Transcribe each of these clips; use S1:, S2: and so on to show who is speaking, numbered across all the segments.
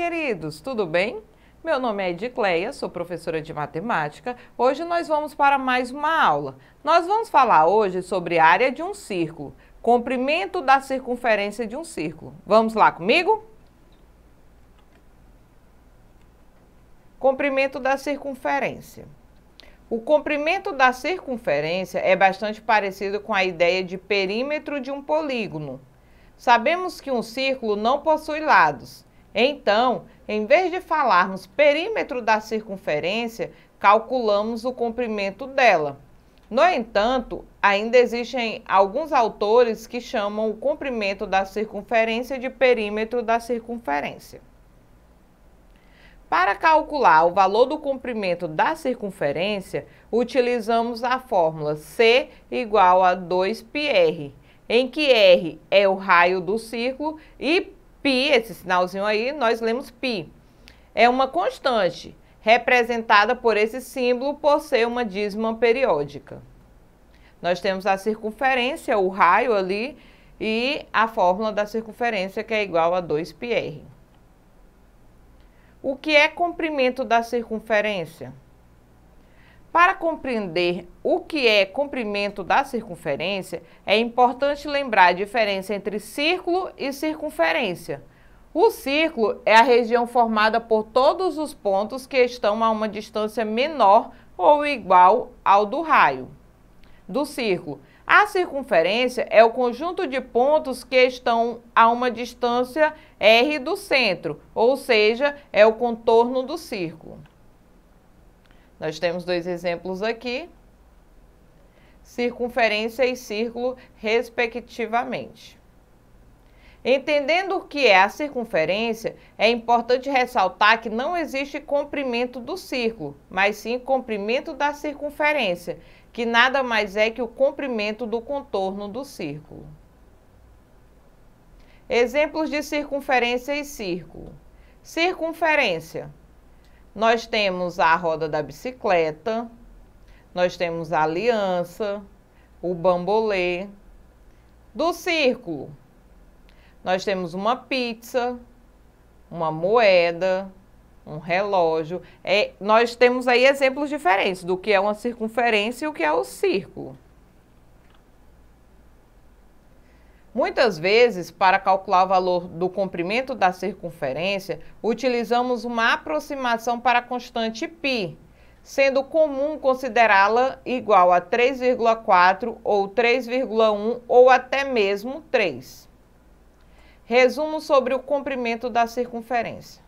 S1: queridos, tudo bem? Meu nome é Edicleia, sou professora de matemática. Hoje nós vamos para mais uma aula. Nós vamos falar hoje sobre área de um círculo, comprimento da circunferência de um círculo. Vamos lá comigo? Comprimento da circunferência. O comprimento da circunferência é bastante parecido com a ideia de perímetro de um polígono. Sabemos que um círculo não possui lados, então, em vez de falarmos perímetro da circunferência, calculamos o comprimento dela. No entanto, ainda existem alguns autores que chamam o comprimento da circunferência de perímetro da circunferência. Para calcular o valor do comprimento da circunferência, utilizamos a fórmula C igual a 2πr, em que r é o raio do círculo e Pi, esse sinalzinho aí, nós lemos pi. É uma constante, representada por esse símbolo por ser uma dízima periódica. Nós temos a circunferência, o raio ali, e a fórmula da circunferência, que é igual a 2πr. O que é comprimento da circunferência? Para compreender o que é comprimento da circunferência, é importante lembrar a diferença entre círculo e circunferência. O círculo é a região formada por todos os pontos que estão a uma distância menor ou igual ao do raio do círculo. A circunferência é o conjunto de pontos que estão a uma distância r do centro, ou seja, é o contorno do círculo. Nós temos dois exemplos aqui, circunferência e círculo, respectivamente. Entendendo o que é a circunferência, é importante ressaltar que não existe comprimento do círculo, mas sim comprimento da circunferência, que nada mais é que o comprimento do contorno do círculo. Exemplos de circunferência e círculo. Circunferência nós temos a roda da bicicleta, nós temos a aliança, o bambolê. Do círculo, nós temos uma pizza, uma moeda, um relógio. É, nós temos aí exemplos diferentes do que é uma circunferência e o que é o círculo. Muitas vezes, para calcular o valor do comprimento da circunferência, utilizamos uma aproximação para a constante π, sendo comum considerá-la igual a 3,4 ou 3,1 ou até mesmo 3. Resumo sobre o comprimento da circunferência.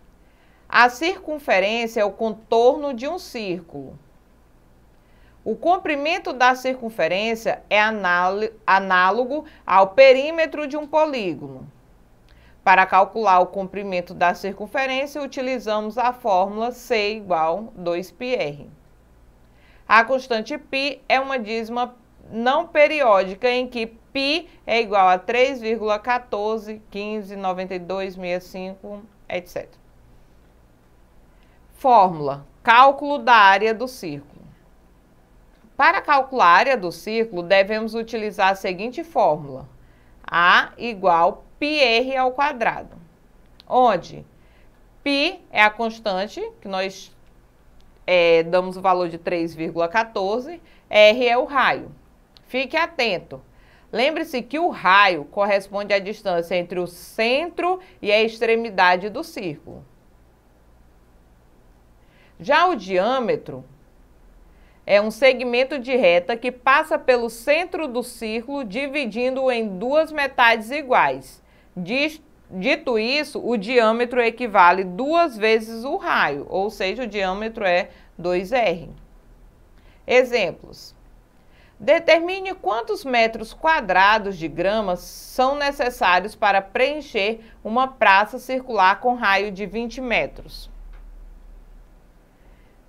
S1: A circunferência é o contorno de um círculo. O comprimento da circunferência é análogo ao perímetro de um polígono. Para calcular o comprimento da circunferência, utilizamos a fórmula C igual 2πr. A constante π é uma dízima não periódica em que π é igual a 3,14, 15, 92, 65, etc. Fórmula: cálculo da área do círculo. Para calcular a área do círculo, devemos utilizar a seguinte fórmula. A igual πr ao quadrado, onde π é a constante, que nós é, damos o valor de 3,14, r é o raio. Fique atento. Lembre-se que o raio corresponde à distância entre o centro e a extremidade do círculo. Já o diâmetro é um segmento de reta que passa pelo centro do círculo, dividindo-o em duas metades iguais. Dito isso, o diâmetro equivale duas vezes o raio, ou seja, o diâmetro é 2r. Exemplos. Determine quantos metros quadrados de grama são necessários para preencher uma praça circular com raio de 20 metros.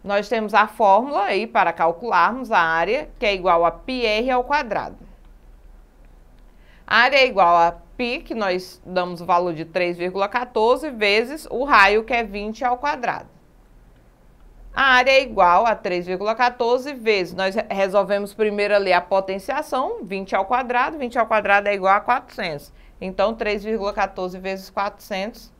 S1: Nós temos a fórmula aí para calcularmos a área, que é igual a πr ao quadrado. A área é igual a π, que nós damos o valor de 3,14, vezes o raio, que é 20 ao quadrado. A área é igual a 3,14 vezes, nós resolvemos primeiro ali a potenciação, 20 ao quadrado, 20 ao quadrado é igual a 400. Então, 3,14 vezes 400,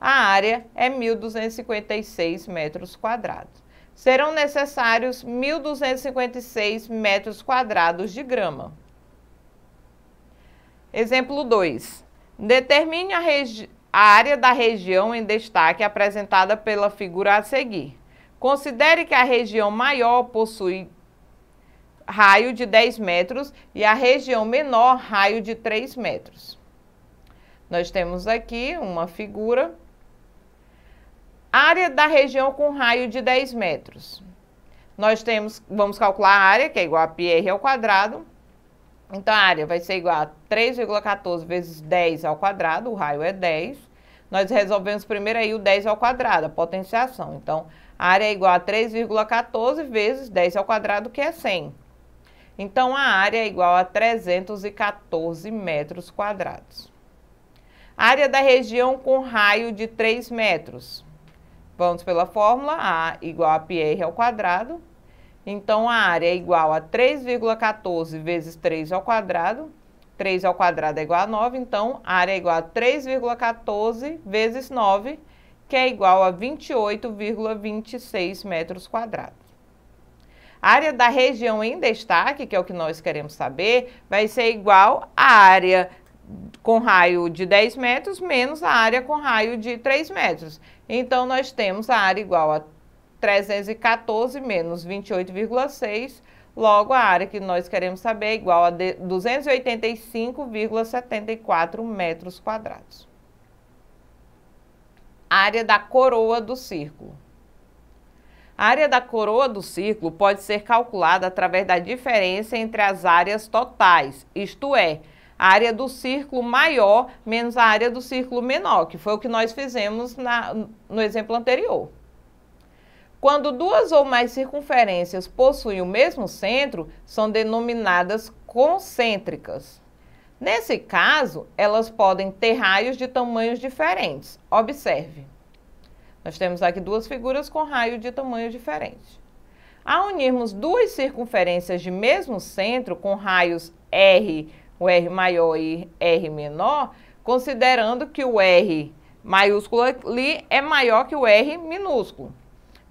S1: a área é 1.256 metros quadrados serão necessários 1.256 metros quadrados de grama. Exemplo 2. Determine a, a área da região em destaque apresentada pela figura a seguir. Considere que a região maior possui raio de 10 metros e a região menor raio de 3 metros. Nós temos aqui uma figura Área da região com raio de 10 metros. Nós temos, vamos calcular a área, que é igual a πr ao quadrado. Então, a área vai ser igual a 3,14 vezes 10 ao quadrado, o raio é 10. Nós resolvemos primeiro aí o 10 ao quadrado, a potenciação. Então, a área é igual a 3,14 vezes 10 ao quadrado, que é 100. Então, a área é igual a 314 metros quadrados. Área da região com raio de 3 metros. Vamos pela fórmula A igual a PR ao quadrado. Então, a área é igual a 3,14 vezes 3 ao quadrado. 3 ao quadrado é igual a 9, então a área é igual a 3,14 vezes 9, que é igual a 28,26 metros quadrados. A área da região em destaque, que é o que nós queremos saber, vai ser igual à área com raio de 10 metros menos a área com raio de 3 metros. Então, nós temos a área igual a 314 menos 28,6, logo a área que nós queremos saber é igual a 285,74 metros quadrados. Área da coroa do círculo. A área da coroa do círculo pode ser calculada através da diferença entre as áreas totais, isto é, a área do círculo maior menos a área do círculo menor, que foi o que nós fizemos na, no exemplo anterior. Quando duas ou mais circunferências possuem o mesmo centro, são denominadas concêntricas. Nesse caso, elas podem ter raios de tamanhos diferentes. Observe. Nós temos aqui duas figuras com raio de tamanho diferente. Ao unirmos duas circunferências de mesmo centro com raios R o R maior e R menor, considerando que o R maiúsculo ali é maior que o R minúsculo.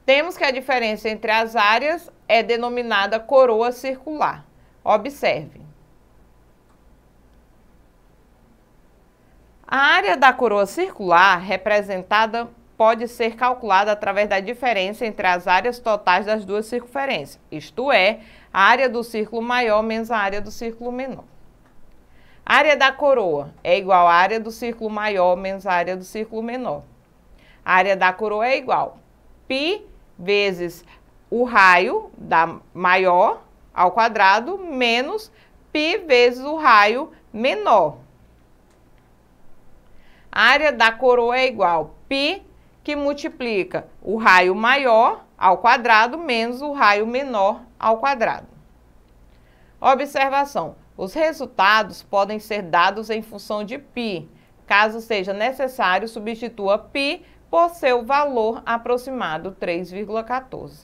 S1: Temos que a diferença entre as áreas é denominada coroa circular. Observe. A área da coroa circular representada pode ser calculada através da diferença entre as áreas totais das duas circunferências, isto é, a área do círculo maior menos a área do círculo menor área da coroa é igual à área do círculo maior menos a área do círculo menor. A área da coroa é igual π vezes o raio da maior ao quadrado menos π vezes o raio menor. A área da coroa é igual π que multiplica o raio maior ao quadrado menos o raio menor ao quadrado. Observação: os resultados podem ser dados em função de π. Caso seja necessário, substitua π por seu valor aproximado 3,14.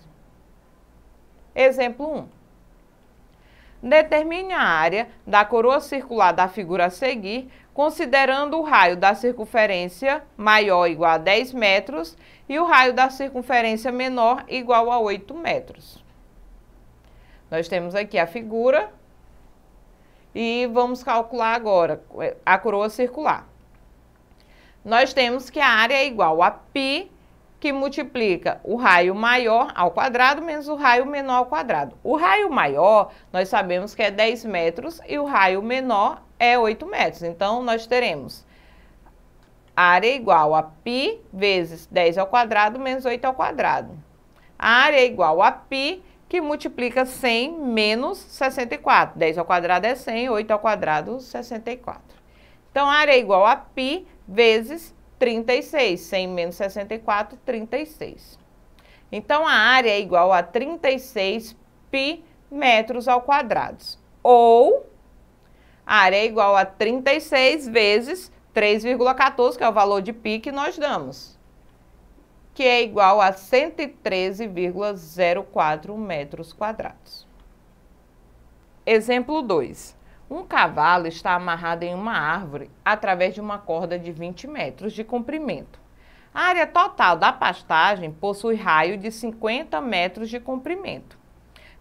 S1: Exemplo 1. Determine a área da coroa circular da figura a seguir, considerando o raio da circunferência maior ou igual a 10 metros e o raio da circunferência menor igual a 8 metros. Nós temos aqui a figura e vamos calcular agora é, a coroa circular. Nós temos que a área é igual a π, que multiplica o raio maior ao quadrado menos o raio menor ao quadrado. O raio maior, nós sabemos que é 10 metros e o raio menor é 8 metros. Então, nós teremos área é igual a π vezes 10 ao quadrado menos 8 ao quadrado. A área é igual a π que multiplica 100 menos 64. 10 ao quadrado é 100, 8 ao quadrado, 64. Então, é então, a área é igual a π vezes 36. 100 menos 64, 36. Então, a área é igual a 36 π metros ao quadrado. Ou, a área é igual a 36 vezes 3,14, que é o valor de π que nós damos que é igual a 113,04 metros quadrados. Exemplo 2. Um cavalo está amarrado em uma árvore através de uma corda de 20 metros de comprimento. A área total da pastagem possui raio de 50 metros de comprimento.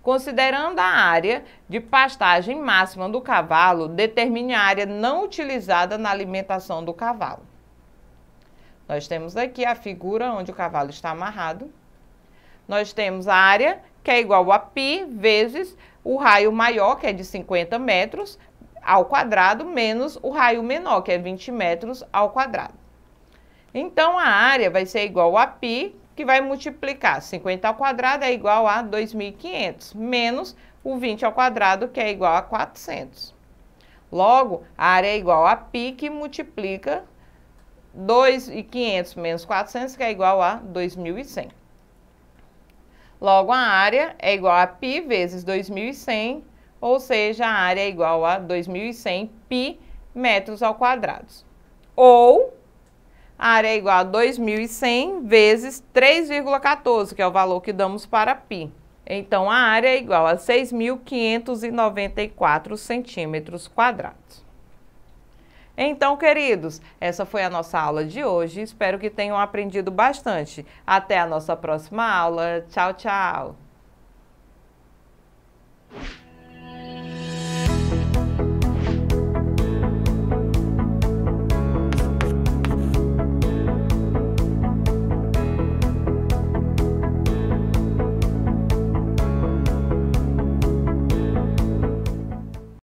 S1: Considerando a área de pastagem máxima do cavalo, determine a área não utilizada na alimentação do cavalo. Nós temos aqui a figura onde o cavalo está amarrado. Nós temos a área, que é igual a π vezes o raio maior, que é de 50 metros, ao quadrado, menos o raio menor, que é 20 metros ao quadrado. Então, a área vai ser igual a π, que vai multiplicar 50 ao quadrado é igual a 2.500, menos o 20 ao quadrado, que é igual a 400. Logo, a área é igual a π, que multiplica 2,500 menos 400, que é igual a 2.100. Logo, a área é igual a π vezes 2.100, ou seja, a área é igual a 2.100 π metros ao quadrado. Ou, a área é igual a 2.100 vezes 3,14, que é o valor que damos para π. Então, a área é igual a 6.594 centímetros quadrados. Então, queridos, essa foi a nossa aula de hoje. Espero que tenham aprendido bastante. Até a nossa próxima aula. Tchau, tchau.